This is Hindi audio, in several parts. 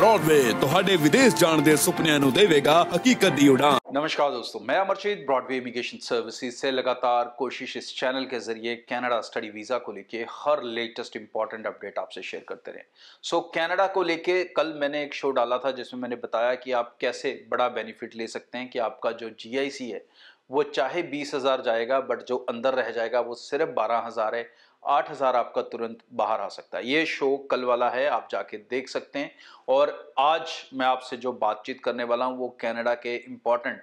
ब्रॉडवे तो विदेश ਜਾਣ दे ਸੁਪਨਿਆਂ देवेगा हकीकत ਹਕੀਕਤ उड़ान नमस्कार दोस्तों मैं अमरजीत ब्रॉडवे इमिग्रेशन सर्विसेज से लगातार कोशिश इस चैनल के जरिए कनाडा स्टडी वीज़ा को लेके हर लेटेस्ट इंपॉर्टेंट अपडेट आपसे शेयर करते रहे सो so, कनाडा को लेके कल मैंने एक शो डाला था जिसमें मैंने बताया कि आप कैसे बड़ा बेनिफिट ले सकते हैं कि आपका जो जी है वो चाहे बीस जाएगा बट जो अंदर रह जाएगा वो सिर्फ बारह है आठ हज़ार आपका तुरंत बाहर आ सकता है ये शो कल वाला है आप जाके देख सकते हैं और आज मैं आपसे जो बातचीत करने वाला हूँ वो कैनेडा के इम्पॉर्टेंट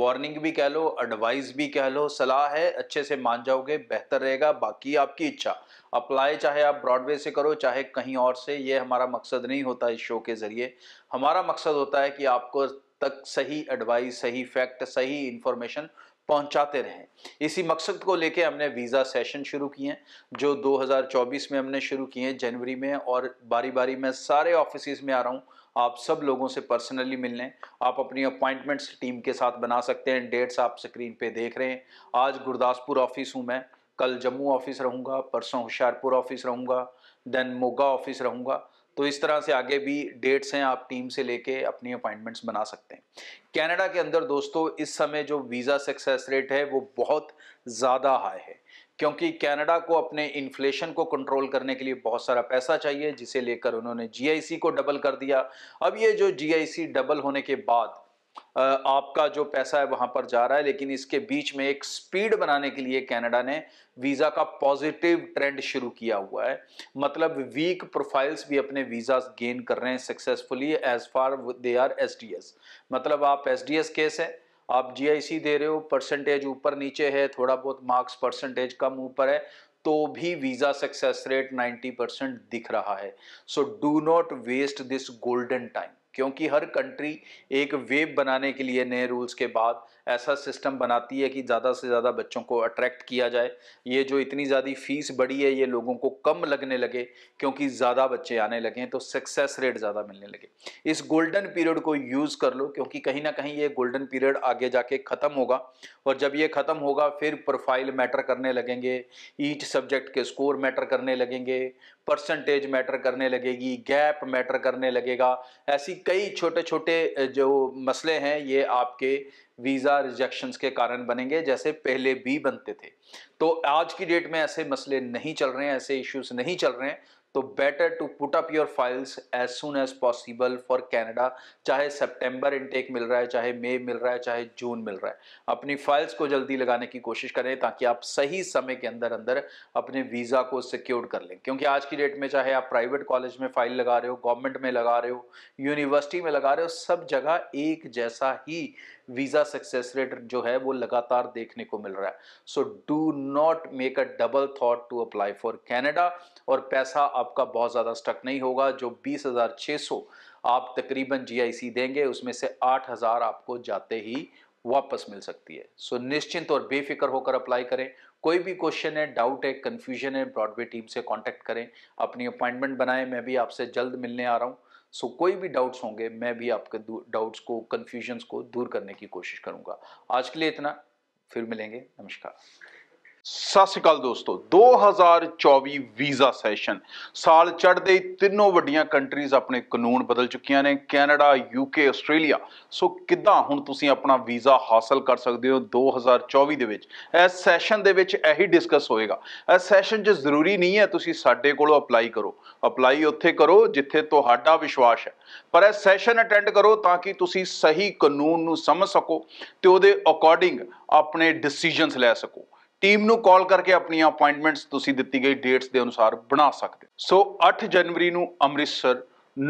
वार्निंग भी कह लो एडवाइस भी कह लो सलाह है अच्छे से मान जाओगे बेहतर रहेगा बाकी आपकी इच्छा अप्लाई चाहे आप ब्रॉडवे से करो चाहे कहीं और से ये हमारा मकसद नहीं होता इस शो के ज़रिए हमारा मकसद होता है कि आपको तक सही एडवाइस सही फैक्ट सही इन्फॉर्मेशन पहुंचाते रहें इसी मकसद को लेके हमने वीज़ा सेशन शुरू किए हैं जो 2024 में हमने शुरू किए हैं जनवरी में और बारी बारी मैं सारे ऑफिस में आ रहा हूँ आप सब लोगों से पर्सनली मिलने आप अपनी अपॉइंटमेंट्स टीम के साथ बना सकते हैं डेट्स आप स्क्रीन पे देख रहे हैं आज गुरदासपुर ऑफिस हूँ मैं कल जम्मू ऑफिस रहूँगा परसों होशियारपुर ऑफिस रहूँगा देन मोगा ऑफिस रहूँगा तो इस तरह से आगे भी डेट्स हैं आप टीम से लेके अपनी अपॉइंटमेंट्स बना सकते हैं कनाडा के अंदर दोस्तों इस समय जो वीज़ा सक्सेस रेट है वो बहुत ज़्यादा हाई है क्योंकि कनाडा को अपने इन्फ्लेशन को कंट्रोल करने के लिए बहुत सारा पैसा चाहिए जिसे लेकर उन्होंने जीआईसी को डबल कर दिया अब ये जो जीआईसी डबल होने के बाद आपका जो पैसा है वहां पर जा रहा है लेकिन इसके बीच में एक स्पीड बनाने के लिए कनाडा ने वीजा का पॉजिटिव ट्रेंड शुरू किया हुआ है मतलब वीक प्रोफाइल्स भी अपने वीजा गेन कर रहे हैं successfully as far they are एस मतलब आप एस डी एस केस है आप सी दे रहे हो परसेंटेज ऊपर नीचे है थोड़ा बहुत मार्क्स परसेंटेज कम ऊपर है तो भी वीज़ा सक्सेस रेट 90 परसेंट दिख रहा है so do not waste this golden time क्योंकि हर कंट्री एक वेब बनाने के लिए नए रूल्स के बाद ऐसा सिस्टम बनाती है कि ज़्यादा से ज़्यादा बच्चों को अट्रैक्ट किया जाए ये जो इतनी ज़्यादा फीस बढ़ी है ये लोगों को कम लगने लगे क्योंकि ज़्यादा बच्चे आने लगे हैं तो सक्सेस रेट ज़्यादा मिलने लगे इस गोल्डन पीरियड को यूज़ कर लो क्योंकि कहीं ना कहीं ये गोल्डन पीरियड आगे जाके ख़त्म होगा और जब ये ख़त्म होगा फिर प्रोफाइल मैटर करने लगेंगे ईच सब्जेक्ट के स्कोर मैटर करने लगेंगे परसेंटेज मैटर करने लगेगी गैप मैटर करने लगेगा ऐसी कई छोटे छोटे जो मसले हैं ये आपके वीज़ा रिजेक्शंस के कारण बनेंगे जैसे पहले भी बनते थे तो आज की डेट में ऐसे मसले नहीं चल रहे हैं ऐसे इश्यूज नहीं चल रहे हैं तो better to put up your files as soon as possible for Canada चाहे सेप्टेम्बर इनटेक मिल रहा है चाहे मई मिल रहा है चाहे जून मिल रहा है अपनी फाइल्स को जल्दी लगाने की कोशिश करें ताकि आप सही समय के अंदर अंदर अपने वीज़ा को सिक्योर कर लें क्योंकि आज की डेट में चाहे आप प्राइवेट कॉलेज में फाइल लगा रहे हो गवर्नमेंट में लगा रहे हो यूनिवर्सिटी में लगा रहे हो सब जगह एक जैसा ही वीज़ा सक्सेस रेट जो है वो लगातार देखने को मिल रहा है so do not make a double thought to apply for Canada और पैसा आपका बहुत ज़्यादा स्टक नहीं होगा जो बीस हज़ार सौ आप तकरीबन जी देंगे उसमें से आठ हज़ार आपको जाते ही वापस मिल सकती है सो so, निश्चिंत और बेफिक्र होकर अप्लाई करें कोई भी क्वेश्चन है डाउट है कन्फ्यूजन है ब्रॉडवे टीम से कांटेक्ट करें अपनी अपॉइंटमेंट बनाएं मैं भी आपसे जल्द मिलने आ रहा हूं सो so, कोई भी डाउट्स होंगे मैं भी आपके डाउट्स को कन्फ्यूजन्स को दूर करने की कोशिश करूँगा आज के लिए इतना फिर मिलेंगे नमस्कार ਸਤਿ ਸ਼੍ਰੀ ਅਕਾਲ ਦੋਸਤੋ 2024 ਵੀਜ਼ਾ ਸੈਸ਼ਨ ਸਾਲ ਚੜਦੇ ਤਿੰਨੋਂ ਵੱਡੀਆਂ ਕੰਟਰੀਜ਼ ਆਪਣੇ ਕਾਨੂੰਨ ਬਦਲ ਚੁੱਕੀਆਂ ਨੇ ਕੈਨੇਡਾ ਯੂਕੇ ਆਸਟ੍ਰੇਲੀਆ ਸੋ ਕਿੱਦਾਂ ਹੁਣ ਤੁਸੀਂ ਆਪਣਾ ਵੀਜ਼ਾ ਹਾਸਲ ਕਰ ਸਕਦੇ ਹੋ 2024 ਦੇ ਵਿੱਚ ਇਸ ਸੈਸ਼ਨ ਦੇ ਵਿੱਚ ਇਹੀ ਡਿਸਕਸ ਹੋਏਗਾ ਇਸ ਸੈਸ਼ਨ 'ਚ ਜ਼ਰੂਰੀ ਨਹੀਂ ਹੈ ਤੁਸੀਂ ਸਾਡੇ ਕੋਲੋਂ ਅਪਲਾਈ ਕਰੋ ਅਪਲਾਈ ਉੱਥੇ ਕਰੋ ਜਿੱਥੇ ਤੁਹਾਡਾ ਵਿਸ਼ਵਾਸ ਹੈ ਪਰ ਇਸ ਸੈਸ਼ਨ ਅਟੈਂਡ ਕਰੋ ਤਾਂ ਕਿ ਤੁਸੀਂ ਸਹੀ ਕਾਨੂੰਨ ਨੂੰ ਸਮਝ ਸਕੋ ਤੇ ਉਹਦੇ ਅਕੋਰਡਿੰਗ ਆਪਣੇ ਡਿਸੀਜਨਸ ਲੈ ਸਕੋ ਟੀਮ ਨੂੰ ਕਾਲ ਕਰਕੇ ਆਪਣੀਆਂ ਅਪਾਇੰਟਮੈਂਟਸ ਤੁਸੀਂ ਦਿੱਤੀ ਗਈ ਡੇਟਸ ਦੇ ਅਨੁਸਾਰ ਬਣਾ ਸਕਦੇ ਸੋ 8 ਜਨਵਰੀ ਨੂੰ ਅੰਮ੍ਰਿਤਸਰ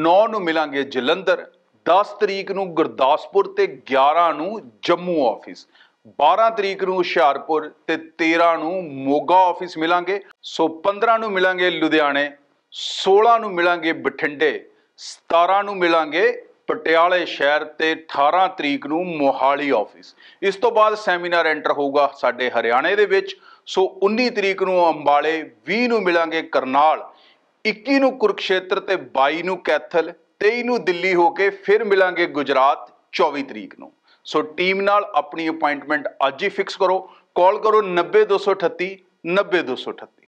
9 ਨੂੰ ਮਿਲਾਂਗੇ ਜਲੰਧਰ 10 ਤਰੀਕ ਨੂੰ ਗੁਰਦਾਸਪੁਰ ਤੇ 11 ਨੂੰ ਜੰਮੂ ਆਫਿਸ 12 ਤਰੀਕ ਨੂੰ ਹੁਸ਼ਿਆਰਪੁਰ ਤੇ 13 ਨੂੰ ਮੋਗਾ ਆਫਿਸ ਮਿਲਾਂਗੇ ਸੋ 15 ਨੂੰ ਮਿਲਾਂਗੇ ਲੁਧਿਆਣੇ 16 ਨੂੰ ਮਿਲਾਂਗੇ ਬਠਿੰਡੇ 17 ਨੂੰ ਮਿਲਾਂਗੇ ਪਟਿਆਲੇ ਸ਼ਹਿਰ ਤੇ 18 ਤਰੀਕ ਨੂੰ ਮੋਹਾਲੀ ਆਫਿਸ ਇਸ ਤੋਂ ਬਾਅਦ ਸੈਮੀਨਾਰ ਐਂਟਰ ਹੋਊਗਾ ਸਾਡੇ ਹਰਿਆਣੇ ਦੇ ਵਿੱਚ ਸੋ 19 ਤਰੀਕ ਨੂੰ ਅੰਬਾਲੇ 20 ਨੂੰ ਮਿਲਾਂਗੇ ਕਰਨਾਲ 21 ਨੂੰ ਕੁਰਕਸ਼ੇਤਰ ਤੇ 22 ਨੂੰ ਕੈਥਲ 23 ਨੂੰ ਦਿੱਲੀ ਹੋ ਕੇ ਫਿਰ ਮਿਲਾਂਗੇ ਗੁਜਰਾਤ 24 ਤਰੀਕ ਨੂੰ ਸੋ ਟੀਮ ਨਾਲ ਆਪਣੀ ਅਪਾਇੰਟਮੈਂਟ ਅੱਜ ਹੀ ਫਿਕਸ ਕਰੋ ਕਾਲ ਕਰੋ 90238 90238